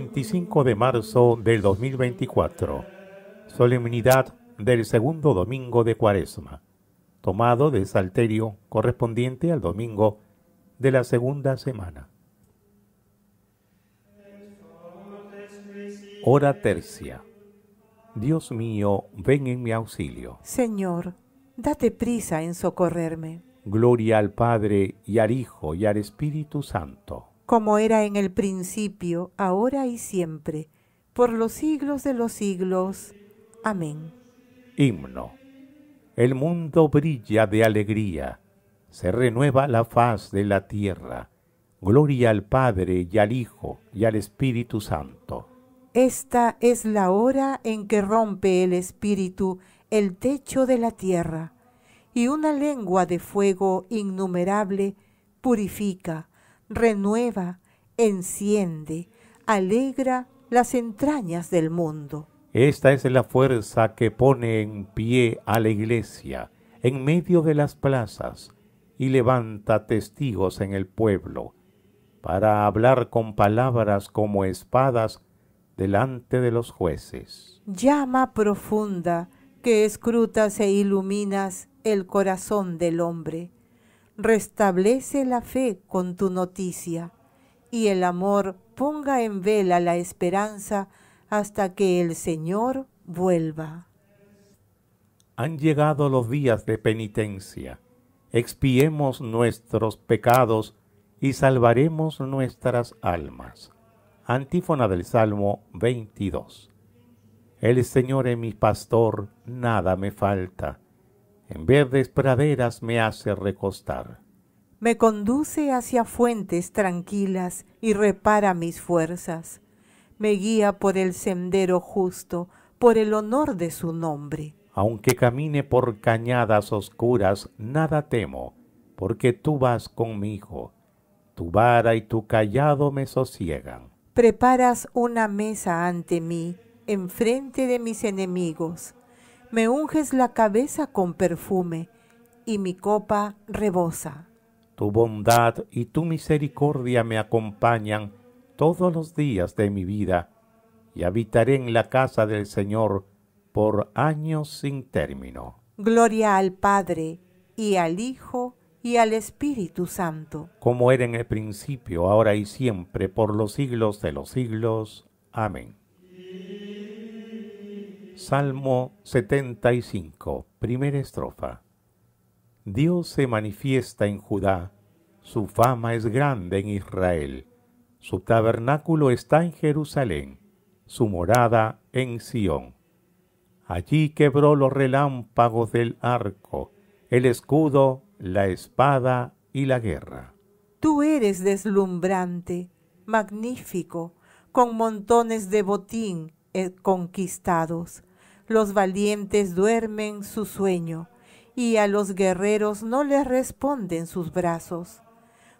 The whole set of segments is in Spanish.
25 de marzo del 2024, solemnidad del segundo domingo de Cuaresma, tomado de Salterio correspondiente al domingo de la segunda semana. Hora tercia. Dios mío, ven en mi auxilio. Señor, date prisa en socorrerme. Gloria al Padre y al Hijo y al Espíritu Santo como era en el principio, ahora y siempre, por los siglos de los siglos. Amén. Himno. El mundo brilla de alegría, se renueva la faz de la tierra. Gloria al Padre y al Hijo y al Espíritu Santo. Esta es la hora en que rompe el Espíritu el techo de la tierra, y una lengua de fuego innumerable purifica renueva, enciende, alegra las entrañas del mundo. Esta es la fuerza que pone en pie a la iglesia en medio de las plazas y levanta testigos en el pueblo para hablar con palabras como espadas delante de los jueces. Llama profunda que escrutas e iluminas el corazón del hombre restablece la fe con tu noticia y el amor ponga en vela la esperanza hasta que el Señor vuelva. Han llegado los días de penitencia. Expiemos nuestros pecados y salvaremos nuestras almas. Antífona del Salmo 22. El Señor es mi pastor, nada me falta en verdes praderas me hace recostar. Me conduce hacia fuentes tranquilas y repara mis fuerzas. Me guía por el sendero justo, por el honor de su nombre. Aunque camine por cañadas oscuras, nada temo, porque tú vas conmigo. Tu vara y tu callado me sosiegan. Preparas una mesa ante mí, enfrente de mis enemigos me unges la cabeza con perfume, y mi copa rebosa. Tu bondad y tu misericordia me acompañan todos los días de mi vida, y habitaré en la casa del Señor por años sin término. Gloria al Padre, y al Hijo, y al Espíritu Santo. Como era en el principio, ahora y siempre, por los siglos de los siglos. Amén. Salmo 75, primera estrofa. Dios se manifiesta en Judá, su fama es grande en Israel, su tabernáculo está en Jerusalén, su morada en Sión. Allí quebró los relámpagos del arco, el escudo, la espada y la guerra. Tú eres deslumbrante, magnífico, con montones de botín, eh, conquistados. Los valientes duermen su sueño, y a los guerreros no les responden sus brazos.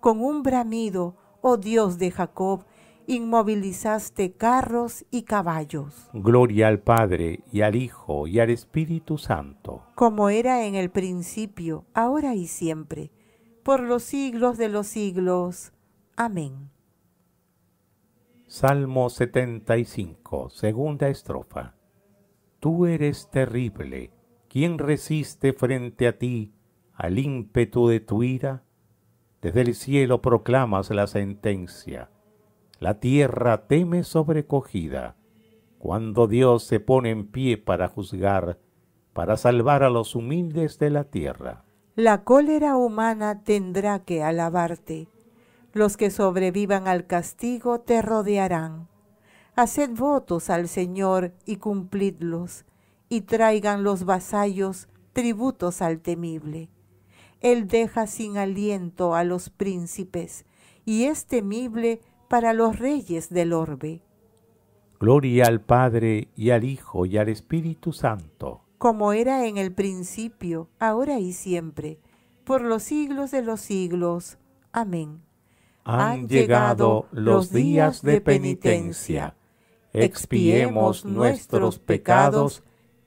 Con un bramido, oh Dios de Jacob, inmovilizaste carros y caballos. Gloria al Padre y al Hijo y al Espíritu Santo. Como era en el principio, ahora y siempre, por los siglos de los siglos. Amén. Salmo 75, segunda estrofa. Tú eres terrible. ¿Quién resiste frente a ti al ímpetu de tu ira? Desde el cielo proclamas la sentencia. La tierra teme sobrecogida. Cuando Dios se pone en pie para juzgar, para salvar a los humildes de la tierra. La cólera humana tendrá que alabarte los que sobrevivan al castigo te rodearán. Haced votos al Señor y cumplidlos, y traigan los vasallos tributos al temible. Él deja sin aliento a los príncipes, y es temible para los reyes del orbe. Gloria al Padre y al Hijo y al Espíritu Santo. Como era en el principio, ahora y siempre, por los siglos de los siglos. Amén han llegado los días de penitencia. Expiemos nuestros pecados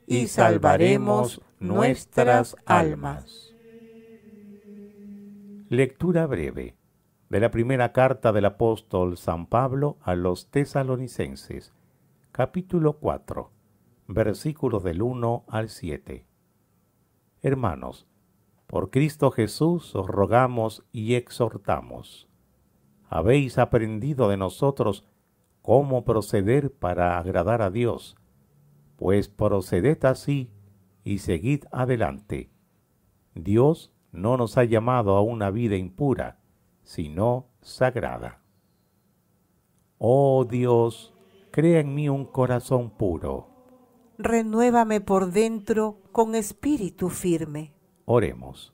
y salvaremos nuestras almas. Lectura breve de la primera carta del apóstol San Pablo a los tesalonicenses, capítulo 4, versículos del 1 al 7. Hermanos, por Cristo Jesús os rogamos y exhortamos habéis aprendido de nosotros cómo proceder para agradar a Dios, pues proceded así y seguid adelante. Dios no nos ha llamado a una vida impura, sino sagrada. Oh Dios, crea en mí un corazón puro. Renuévame por dentro con espíritu firme. Oremos.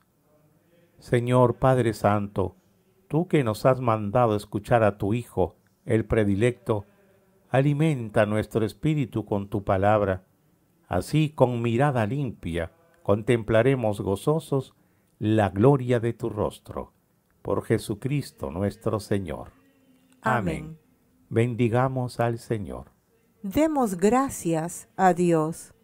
Señor Padre Santo, Tú que nos has mandado escuchar a tu Hijo, el predilecto, alimenta nuestro espíritu con tu palabra. Así, con mirada limpia, contemplaremos gozosos la gloria de tu rostro. Por Jesucristo nuestro Señor. Amén. Amén. Bendigamos al Señor. Demos gracias a Dios.